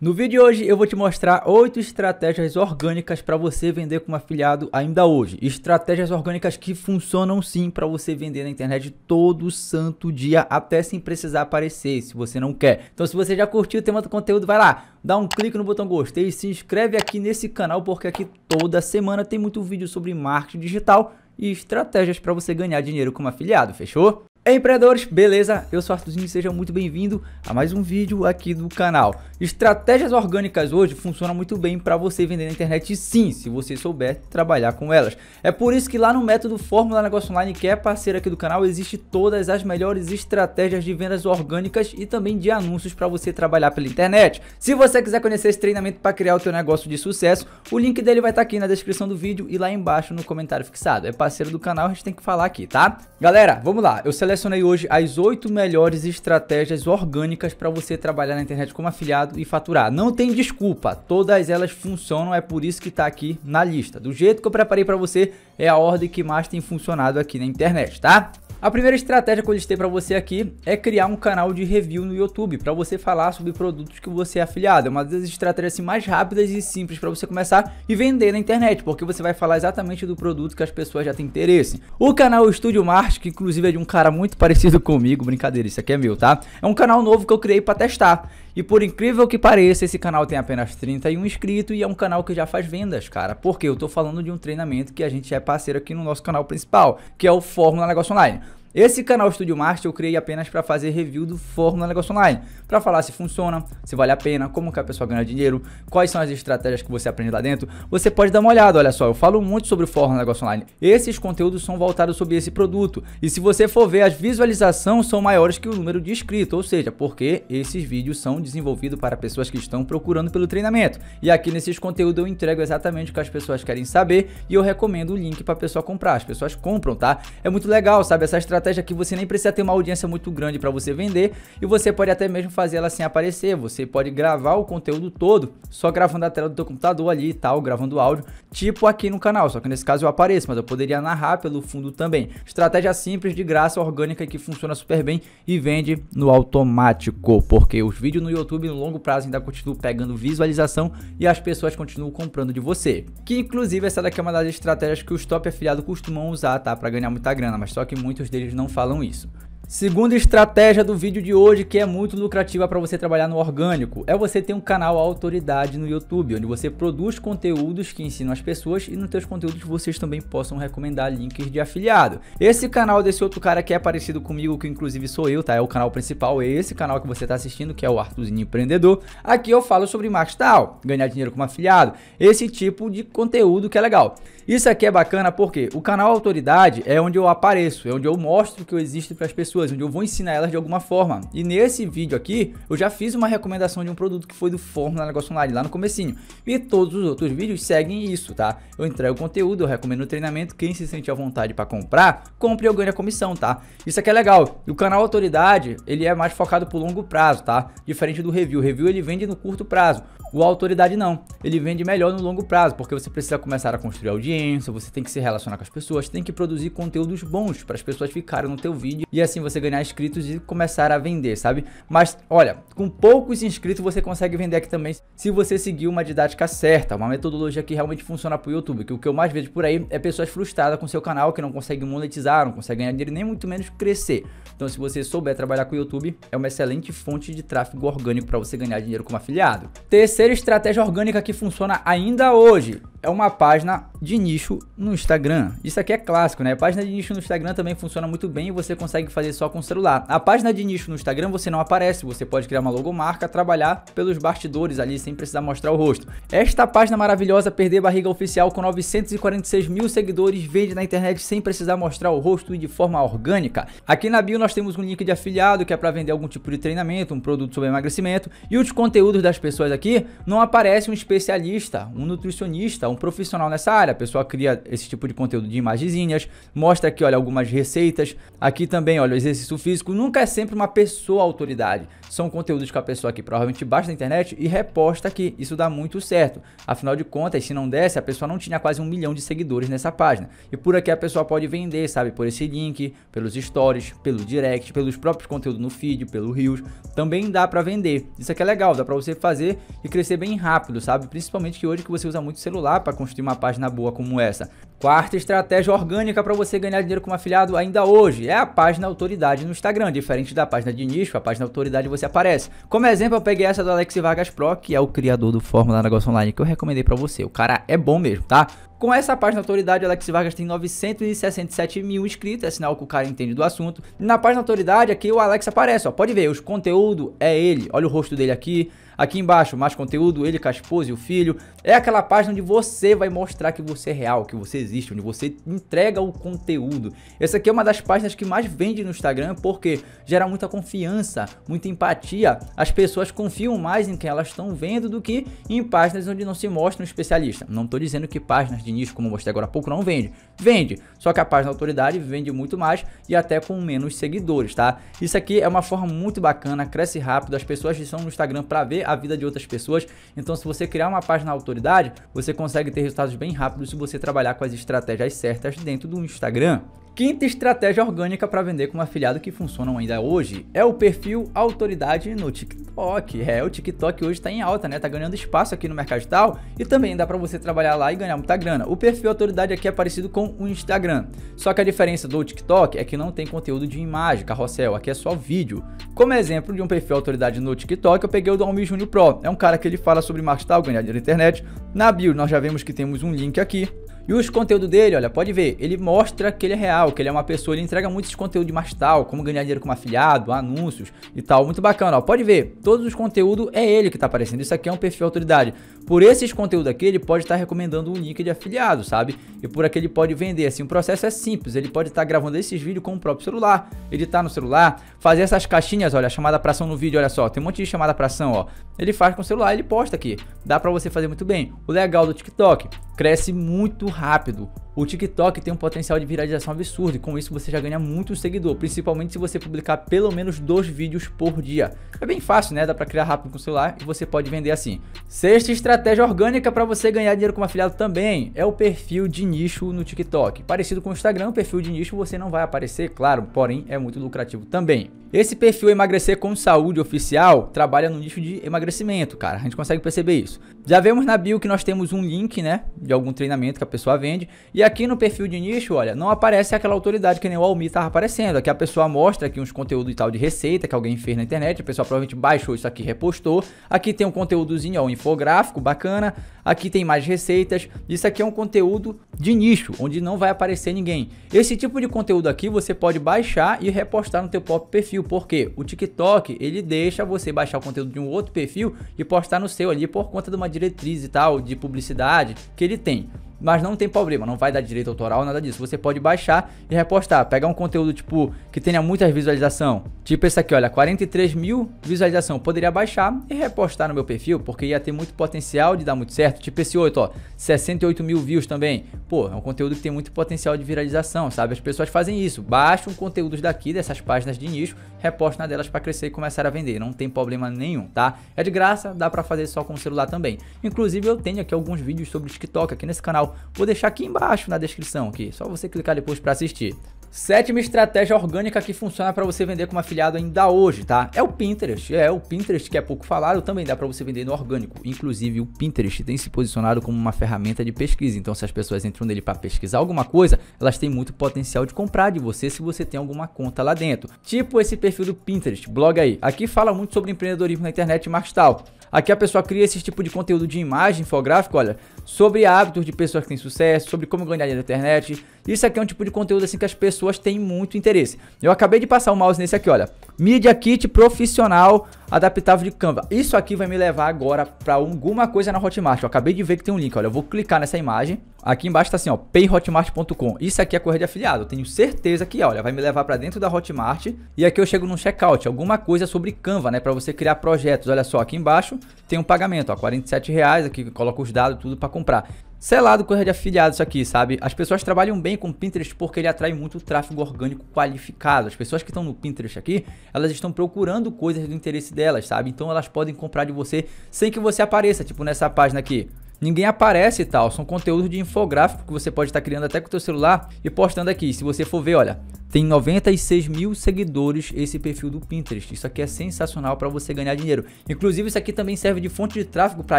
No vídeo de hoje eu vou te mostrar 8 estratégias orgânicas para você vender como afiliado ainda hoje. Estratégias orgânicas que funcionam sim para você vender na internet todo santo dia, até sem precisar aparecer, se você não quer. Então se você já curtiu o tema do conteúdo, vai lá, dá um clique no botão gostei e se inscreve aqui nesse canal, porque aqui toda semana tem muito vídeo sobre marketing digital e estratégias para você ganhar dinheiro como afiliado, fechou? Ei, empreendedores, beleza? Eu sou Arthurzinho e seja muito bem-vindo a mais um vídeo aqui do canal. Estratégias orgânicas hoje funcionam muito bem para você vender na internet, sim, se você souber trabalhar com elas. É por isso que lá no método Fórmula Negócio Online, que é parceiro aqui do canal, existe todas as melhores estratégias de vendas orgânicas e também de anúncios para você trabalhar pela internet. Se você quiser conhecer esse treinamento para criar o seu negócio de sucesso, o link dele vai estar tá aqui na descrição do vídeo e lá embaixo no comentário fixado. É parceiro do canal, a gente tem que falar aqui, tá? Galera, vamos lá. Eu seleciono selecionei hoje as 8 melhores estratégias orgânicas para você trabalhar na internet como afiliado e faturar. Não tem desculpa, todas elas funcionam, é por isso que está aqui na lista. Do jeito que eu preparei para você, é a ordem que mais tem funcionado aqui na internet, tá? A primeira estratégia que eu listei para você aqui é criar um canal de review no YouTube para você falar sobre produtos que você é afiliado. É uma das estratégias assim, mais rápidas e simples para você começar e vender na internet, porque você vai falar exatamente do produto que as pessoas já têm interesse. O canal Estúdio Marte, que inclusive é de um cara muito parecido comigo, brincadeira, isso aqui é meu, tá? É um canal novo que eu criei para testar. E por incrível que pareça, esse canal tem apenas 31 inscritos e é um canal que já faz vendas, cara. Porque eu tô falando de um treinamento que a gente é parceiro aqui no nosso canal principal, que é o Fórmula Negócio Online. Esse canal Studio Master eu criei apenas para fazer review do Fórmula Negócio Online, para falar se funciona, se vale a pena, como que a pessoa ganha dinheiro, quais são as estratégias que você aprende lá dentro. Você pode dar uma olhada, olha só, eu falo muito sobre o Fórmula Negócio Online. Esses conteúdos são voltados sobre esse produto. E se você for ver, as visualizações são maiores que o número de inscritos, ou seja, porque esses vídeos são desenvolvidos para pessoas que estão procurando pelo treinamento. E aqui nesses conteúdos eu entrego exatamente o que as pessoas querem saber e eu recomendo o link para a pessoa comprar. As pessoas compram, tá? É muito legal, sabe? Essa estratégia estratégia que você nem precisa ter uma audiência muito grande para você vender e você pode até mesmo fazer ela sem aparecer. Você pode gravar o conteúdo todo, só gravando a tela do seu computador ali e tal, gravando áudio, tipo aqui no canal, só que nesse caso eu apareço, mas eu poderia narrar pelo fundo também. Estratégia simples, de graça, orgânica que funciona super bem e vende no automático, porque os vídeos no YouTube no longo prazo ainda continuam pegando visualização e as pessoas continuam comprando de você. Que inclusive essa daqui é uma das estratégias que os top afiliados costumam usar, tá, para ganhar muita grana, mas só que muitos deles eles não falam isso. Segunda estratégia do vídeo de hoje que é muito lucrativa para você trabalhar no orgânico é você ter um canal autoridade no YouTube, onde você produz conteúdos que ensinam as pessoas e nos seus conteúdos vocês também possam recomendar links de afiliado. Esse canal desse outro cara que é parecido comigo, que inclusive sou eu, tá? É o canal principal, é esse canal que você está assistindo, que é o Artuzinho Empreendedor. Aqui eu falo sobre marketing tal, ganhar dinheiro como afiliado, esse tipo de conteúdo que é legal. Isso aqui é bacana porque o canal Autoridade é onde eu apareço, é onde eu mostro que eu existo para as pessoas, onde eu vou ensinar elas de alguma forma. E nesse vídeo aqui, eu já fiz uma recomendação de um produto que foi do Fórmula Negócio Online, lá no comecinho. E todos os outros vídeos seguem isso, tá? Eu entrego o conteúdo, eu recomendo o treinamento, quem se sente à vontade para comprar, compre e eu ganho a comissão, tá? Isso aqui é legal. E o canal Autoridade, ele é mais focado pro longo prazo, tá? Diferente do review. O review ele vende no curto prazo. O autoridade não. Ele vende melhor no longo prazo, porque você precisa começar a construir audiência, você tem que se relacionar com as pessoas, tem que produzir conteúdos bons para as pessoas ficarem no teu vídeo e assim você ganhar inscritos e começar a vender, sabe? Mas olha, com poucos inscritos você consegue vender aqui também se você seguir uma didática certa, uma metodologia que realmente funciona para o YouTube, que o que eu mais vejo por aí é pessoas frustradas com seu canal que não conseguem monetizar, não conseguem ganhar dinheiro nem muito menos crescer. Então se você souber trabalhar com o YouTube, é uma excelente fonte de tráfego orgânico para você ganhar dinheiro como afiliado. Terceiro terceira estratégia orgânica que funciona ainda hoje é uma página de nicho no Instagram. Isso aqui é clássico, né? A página de nicho no Instagram também funciona muito bem e você consegue fazer só com o celular. A página de nicho no Instagram você não aparece, você pode criar uma logomarca, trabalhar pelos bastidores ali sem precisar mostrar o rosto. Esta página maravilhosa Perder Barriga Oficial com 946 mil seguidores vende na internet sem precisar mostrar o rosto e de forma orgânica. Aqui na bio nós temos um link de afiliado que é para vender algum tipo de treinamento, um produto sobre emagrecimento e os conteúdos das pessoas aqui não aparece um especialista, um nutricionista, um profissional nessa área culinária, a pessoa cria esse tipo de conteúdo de imagenzinhas, mostra aqui, olha, algumas receitas. Aqui também, olha, o exercício físico nunca é sempre uma pessoa autoridade. São conteúdos que a pessoa aqui provavelmente baixa na internet e reposta aqui. Isso dá muito certo. Afinal de contas, se não desse, a pessoa não tinha quase um milhão de seguidores nessa página. E por aqui a pessoa pode vender, sabe? Por esse link, pelos stories, pelo direct, pelos próprios conteúdos no feed, pelo Reels. Também dá para vender. Isso aqui é legal, dá para você fazer e crescer bem rápido, sabe? Principalmente que hoje que você usa muito celular para construir uma página boa como essa. Quarta estratégia orgânica para você ganhar dinheiro como afiliado ainda hoje é a página autoridade no Instagram. Diferente da página de nicho, a página autoridade você aparece. Como exemplo, eu peguei essa do Alex Vargas Pro, que é o criador do Fórmula Negócio Online, que eu recomendei para você. O cara é bom mesmo, tá? Com essa página autoridade, Alex Vargas tem 967 mil inscritos, é sinal que o cara entende do assunto. Na página autoridade aqui o Alex aparece, ó, pode ver, os conteúdo é ele, olha o rosto dele aqui, Aqui embaixo, mais conteúdo, ele, e o filho. É aquela página onde você vai mostrar que você é real, que você existe, onde você entrega o conteúdo. Essa aqui é uma das páginas que mais vende no Instagram porque gera muita confiança, muita empatia. As pessoas confiam mais em quem elas estão vendo do que em páginas onde não se mostra um especialista. Não estou dizendo que páginas de nicho, como mostrei agora há pouco, não vende. Vende, só que a página autoridade vende muito mais e até com menos seguidores, tá? Isso aqui é uma forma muito bacana, cresce rápido, as pessoas estão no Instagram para ver a vida de outras pessoas. Então, se você criar uma página autoridade, você consegue ter resultados bem rápidos se você trabalhar com as estratégias certas dentro do Instagram. Quinta estratégia orgânica para vender como afiliado que funcionam ainda hoje é o perfil autoridade no TikTok. É, o TikTok hoje está em alta, né? Tá ganhando espaço aqui no mercado tal e também dá para você trabalhar lá e ganhar muita grana. O perfil autoridade aqui é parecido com o Instagram, só que a diferença do TikTok é que não tem conteúdo de imagem, carrossel, aqui é só vídeo. Como exemplo de um perfil autoridade no TikTok, eu peguei o do Almir Juninho Pro. É um cara que ele fala sobre marketing digital, tá, ganhar dinheiro na internet. Na bio, nós já vemos que temos um link aqui. E os conteúdos dele, olha, pode ver, ele mostra que ele é real, que ele é uma pessoa, ele entrega muitos conteúdos de mais tal, como ganhar dinheiro como afiliado, anúncios e tal, muito bacana, ó. Pode ver, todos os conteúdos é ele que tá aparecendo. Isso aqui é um perfil autoridade. Por esses conteúdos aqui, ele pode estar tá recomendando um link de afiliado, sabe? E por aqui ele pode vender. Assim, o processo é simples, ele pode estar tá gravando esses vídeos com o próprio celular, editar no celular, fazer essas caixinhas, olha, chamada pra ação no vídeo, olha só, tem um monte de chamada pra ação, ó. Ele faz com o celular, ele posta aqui. Dá para você fazer muito bem. O legal do TikTok, cresce muito rápido. O TikTok tem um potencial de viralização absurdo e com isso você já ganha muito seguidor, principalmente se você publicar pelo menos dois vídeos por dia. É bem fácil, né? Dá para criar rápido com o celular e você pode vender assim. Sexta estratégia orgânica para você ganhar dinheiro como afiliado também é o perfil de nicho no TikTok. Parecido com o Instagram, o perfil de nicho você não vai aparecer, claro, porém é muito lucrativo também. Esse perfil Emagrecer com Saúde Oficial trabalha no nicho de emagrecimento, cara. A gente consegue perceber isso. Já vemos na bio que nós temos um link, né, de algum treinamento que a pessoa pessoa vende. E aqui no perfil de nicho, olha, não aparece aquela autoridade que nem o Almi tava aparecendo. Aqui a pessoa mostra aqui uns conteúdos e tal de receita que alguém fez na internet, a pessoa provavelmente baixou isso aqui, repostou. Aqui tem um conteúdozinho, ó, um infográfico bacana. Aqui tem mais receitas. Isso aqui é um conteúdo de nicho, onde não vai aparecer ninguém. Esse tipo de conteúdo aqui você pode baixar e repostar no teu próprio perfil, porque o TikTok, ele deixa você baixar o conteúdo de um outro perfil e postar no seu ali por conta de uma diretriz e tal de publicidade que ele tem mas não tem problema, não vai dar direito autoral, nada disso. Você pode baixar e repostar, pegar um conteúdo tipo que tenha muita visualização, tipo esse aqui, olha, 43 mil visualização, poderia baixar e repostar no meu perfil, porque ia ter muito potencial de dar muito certo. Tipo esse outro, ó, 68 mil views também. Pô, é um conteúdo que tem muito potencial de viralização, sabe? As pessoas fazem isso, baixam conteúdos daqui dessas páginas de nicho, repostam delas para crescer e começar a vender. Não tem problema nenhum, tá? É de graça, dá para fazer só com o celular também. Inclusive eu tenho aqui alguns vídeos sobre TikTok aqui nesse canal Vou deixar aqui embaixo na descrição aqui, só você clicar depois para assistir. Sétima estratégia orgânica que funciona para você vender como afiliado ainda hoje, tá? É o Pinterest. É o Pinterest que é pouco falado, também dá para você vender no orgânico. Inclusive o Pinterest tem se posicionado como uma ferramenta de pesquisa. Então, se as pessoas entram nele para pesquisar alguma coisa, elas têm muito potencial de comprar de você se você tem alguma conta lá dentro. Tipo esse perfil do Pinterest, blog aí. Aqui fala muito sobre empreendedorismo na internet, e tal. Aqui a pessoa cria esse tipo de conteúdo de imagem, infográfico, olha, sobre hábitos de pessoas que têm sucesso, sobre como ganhar dinheiro na internet. Isso aqui é um tipo de conteúdo assim que as pessoas têm muito interesse. Eu acabei de passar o mouse nesse aqui, olha. Media Kit profissional adaptável de Canva. Isso aqui vai me levar agora para alguma coisa na Hotmart. Eu acabei de ver que tem um link, olha, eu vou clicar nessa imagem. Aqui embaixo tá assim, ó, payhotmart.com. Isso aqui é correia de afiliado. Eu tenho certeza que, olha, vai me levar para dentro da Hotmart e aqui eu chego num checkout, alguma coisa sobre Canva, né, para você criar projetos. Olha só, aqui embaixo tem um pagamento, ó, R$ reais, aqui coloca os dados tudo para comprar selado coisa de afiliado isso aqui, sabe? As pessoas trabalham bem com o Pinterest porque ele atrai muito tráfego orgânico qualificado. As pessoas que estão no Pinterest aqui, elas estão procurando coisas do interesse delas, sabe? Então elas podem comprar de você sem que você apareça, tipo nessa página aqui ninguém aparece e tal. São conteúdos de infográfico que você pode estar criando até com o seu celular e postando aqui. Se você for ver, olha, tem 96 mil seguidores esse perfil do Pinterest. Isso aqui é sensacional para você ganhar dinheiro. Inclusive, isso aqui também serve de fonte de tráfego para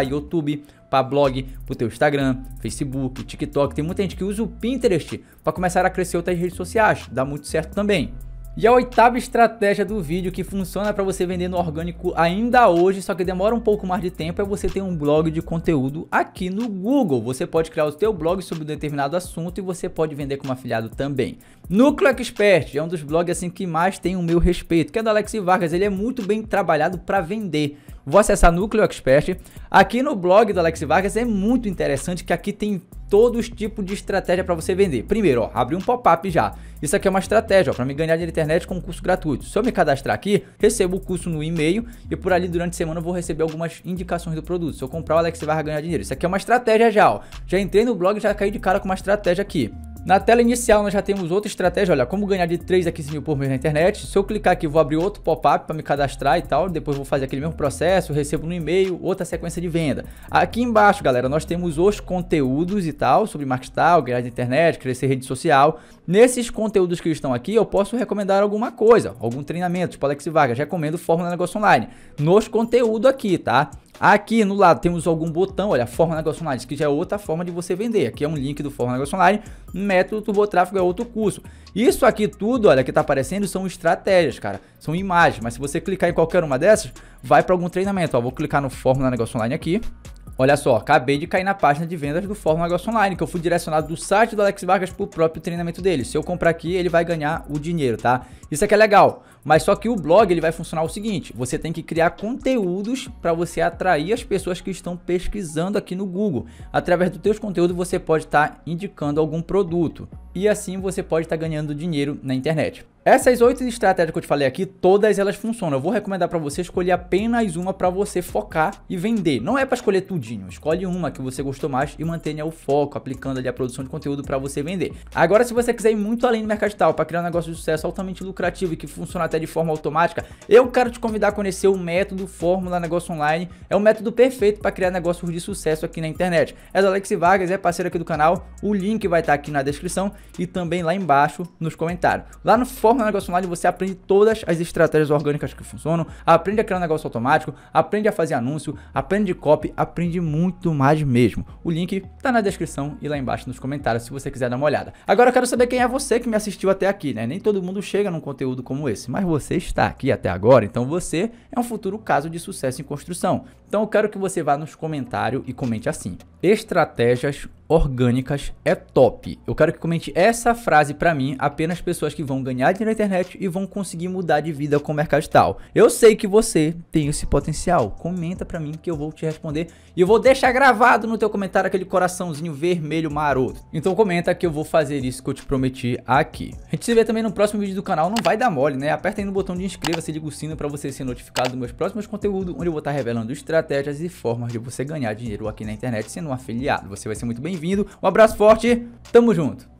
YouTube, para blog, para o teu Instagram, Facebook, TikTok. Tem muita gente que usa o Pinterest para começar a crescer outras redes sociais. Dá muito certo também. E a oitava estratégia do vídeo que funciona para você vender no orgânico ainda hoje, só que demora um pouco mais de tempo, é você ter um blog de conteúdo aqui no Google. Você pode criar o seu blog sobre um determinado assunto e você pode vender como afiliado também. Núcleo Expert é um dos blogs assim que mais tem o meu respeito, que é do Alex Vargas, ele é muito bem trabalhado para vender vou acessar Núcleo Expert. Aqui no blog do Alex Vargas é muito interessante que aqui tem todos os tipos de estratégia para você vender. Primeiro, ó, abri um pop-up já. Isso aqui é uma estratégia para me ganhar dinheiro na internet com um curso gratuito. Se eu me cadastrar aqui, recebo o curso no e-mail e por ali durante a semana eu vou receber algumas indicações do produto. Se eu comprar o Alex Vargas ganhar dinheiro. Isso aqui é uma estratégia já, ó. Já entrei no blog e já caí de cara com uma estratégia aqui. Na tela inicial nós já temos outra estratégia, olha, como ganhar de 3 a 15 mil por mês na internet. Se eu clicar aqui, vou abrir outro pop-up para me cadastrar e tal, depois vou fazer aquele mesmo processo, recebo no e-mail, outra sequência de venda. Aqui embaixo, galera, nós temos os conteúdos e tal, sobre marketing, ganhar de internet, crescer rede social. Nesses conteúdos que estão aqui, eu posso recomendar alguma coisa, algum treinamento, tipo Alex Vargas, recomendo Fórmula Negócio Online. Nos conteúdos aqui, tá? Aqui no lado temos algum botão, olha, Forma Negócio Online, que já é outra forma de você vender. Aqui é um link do Forma Negócio Online método Turbo Tráfego é outro curso. Isso aqui tudo, olha, que tá aparecendo são estratégias, cara. São imagens, mas se você clicar em qualquer uma dessas, vai para algum treinamento. Ó, vou clicar no Fórmula Negócio Online aqui. Olha só, acabei de cair na página de vendas do Fórmula Negócio Online, que eu fui direcionado do site do Alex Vargas pro próprio treinamento dele. Se eu comprar aqui, ele vai ganhar o dinheiro, tá? Isso aqui é legal, mas só que o blog ele vai funcionar o seguinte, você tem que criar conteúdos para você atrair as pessoas que estão pesquisando aqui no Google. Através dos teus conteúdos você pode estar tá indicando algum produto produto. E assim você pode estar tá ganhando dinheiro na internet. Essas oito estratégias que eu te falei aqui, todas elas funcionam. Eu vou recomendar para você escolher apenas uma para você focar e vender. Não é para escolher tudinho, escolhe uma que você gostou mais e mantenha o foco, aplicando ali a produção de conteúdo para você vender. Agora, se você quiser ir muito além do mercado digital, para criar um negócio de sucesso altamente lucrativo e que funciona até de forma automática, eu quero te convidar a conhecer o método Fórmula Negócio Online. É o método perfeito para criar negócios de sucesso aqui na internet. É a Alex Vargas, é parceiro aqui do canal. O link vai estar tá aqui na descrição e também lá embaixo nos comentários. Lá no Fórmula um negócio online, você aprende todas as estratégias orgânicas que funcionam, aprende a criar um negócio automático, aprende a fazer anúncio, aprende copy, aprende muito mais mesmo. O link tá na descrição e lá embaixo nos comentários se você quiser dar uma olhada. Agora eu quero saber quem é você que me assistiu até aqui, né? Nem todo mundo chega num conteúdo como esse, mas você está aqui até agora, então você é um futuro caso de sucesso em construção. Então eu quero que você vá nos comentários e comente assim: estratégias orgânicas é top. Eu quero que comente essa frase para mim, apenas pessoas que vão ganhar dinheiro na internet e vão conseguir mudar de vida com o mercado digital. Eu sei que você tem esse potencial. Comenta para mim que eu vou te responder e eu vou deixar gravado no teu comentário aquele coraçãozinho vermelho maroto. Então comenta que eu vou fazer isso que eu te prometi aqui. A gente se vê também no próximo vídeo do canal, não vai dar mole, né? Aperta aí no botão de inscreva-se, liga o sino para você ser notificado dos meus próximos conteúdos, onde eu vou estar revelando estratégias e formas de você ganhar dinheiro aqui na internet sendo um afiliado. Você vai ser muito bem-vindo vindo Um abraço forte, tamo junto.